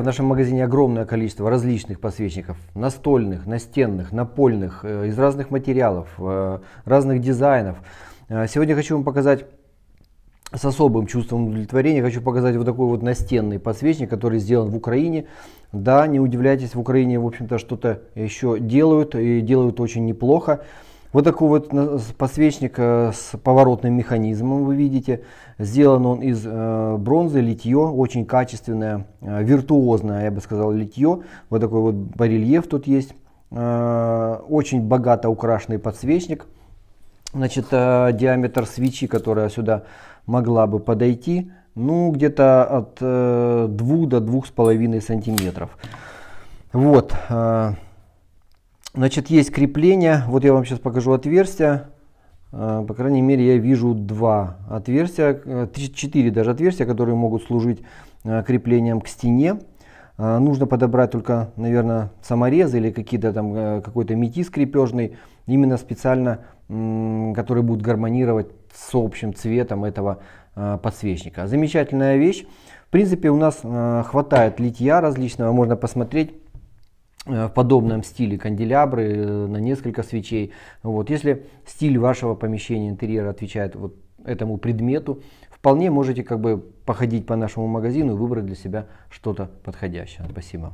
В нашем магазине огромное количество различных подсвечников, настольных, настенных, напольных, э, из разных материалов, э, разных дизайнов. Э, сегодня хочу вам показать с особым чувством удовлетворения хочу показать вот такой вот настенный подсвечник, который сделан в Украине. Да, не удивляйтесь, в Украине, в общем-то, что-то еще делают и делают очень неплохо. Вот такой вот подсвечник э, с поворотным механизмом вы видите. Сделан он из э, бронзы, литье, очень качественное, э, виртуозное, я бы сказал, литье. Вот такой вот барельеф тут есть. Очень богато украшенный подсвечник. Значит, диаметр свечи, которая сюда могла бы подойти, ну, где-то от 2 до 2,5 сантиметров. Вот. Вот Значит, есть крепление. Вот я вам сейчас покажу отверстия. А, по крайней мере, я вижу два отверстия, э, четыре даже отверстия, которые могут служить а, креплением к стене. А, нужно подобрать только, наверное, саморезы или какие-то там э, какой-то метис крепежный, именно специально, который будет гармонировать с общим цветом этого подсвечника. Замечательная вещь. В принципе, у нас хватает литья различного, можно посмотреть Э, в подобном стиле канделябры э, на несколько свечей. Вот. Если стиль вашего помещения интерьера отвечает вот этому предмету, вполне можете как бы походить по нашему магазину и выбрать для себя что-то подходящее. Спасибо.